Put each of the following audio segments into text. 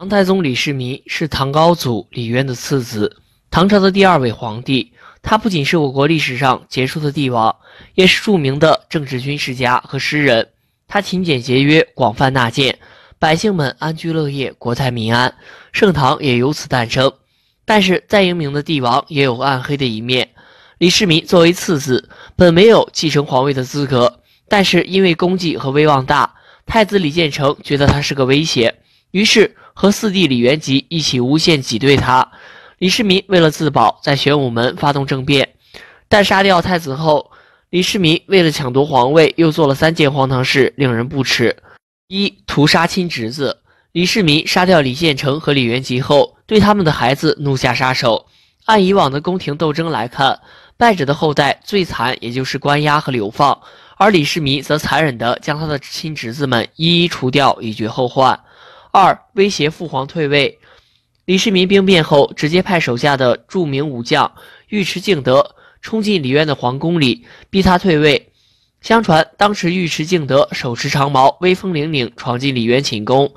唐太宗李世民是唐高祖李渊的次子，唐朝的第二位皇帝。他不仅是我国历史上杰出的帝王，也是著名的政治军事家和诗人。他勤俭节约，广泛纳谏，百姓们安居乐业，国泰民安，盛唐也由此诞生。但是，再英明的帝王也有暗黑的一面。李世民作为次子，本没有继承皇位的资格，但是因为功绩和威望大，太子李建成觉得他是个威胁，于是。和四弟李元吉一起诬陷挤兑他，李世民为了自保，在玄武门发动政变，但杀掉太子后，李世民为了抢夺皇位，又做了三件荒唐事，令人不齿：一、屠杀亲侄子。李世民杀掉李建成和李元吉后，对他们的孩子怒下杀手。按以往的宫廷斗争来看，败者的后代最惨，也就是关押和流放，而李世民则残忍地将他的亲侄子们一一除掉，以绝后患。二威胁父皇退位。李世民兵变后，直接派手下的著名武将尉迟敬德冲进李渊的皇宫里，逼他退位。相传当时尉迟敬德手持长矛，威风凛凛，闯进李渊寝宫，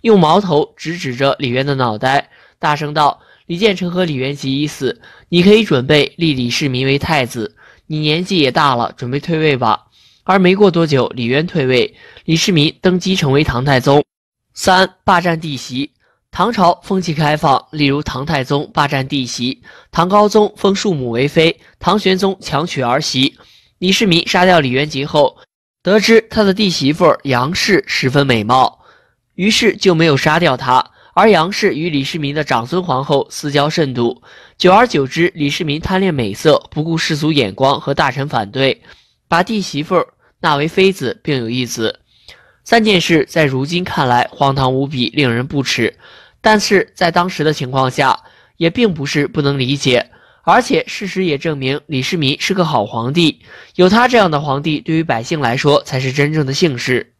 用矛头直指着李渊的脑袋，大声道：“李建成和李元吉已死，你可以准备立李世民为太子。你年纪也大了，准备退位吧。”而没过多久，李渊退位，李世民登基，成为唐太宗。三霸占地媳，唐朝风气开放，例如唐太宗霸占地媳，唐高宗封庶母为妃，唐玄宗强娶儿媳，李世民杀掉李元吉后，得知他的弟媳妇杨氏十分美貌，于是就没有杀掉他。而杨氏与李世民的长孙皇后私交甚笃，久而久之，李世民贪恋美色，不顾世俗眼光和大臣反对，把弟媳妇纳为妃子，并有一子。三件事在如今看来荒唐无比，令人不齿，但是在当时的情况下，也并不是不能理解。而且事实也证明，李世民是个好皇帝，有他这样的皇帝，对于百姓来说才是真正的幸事。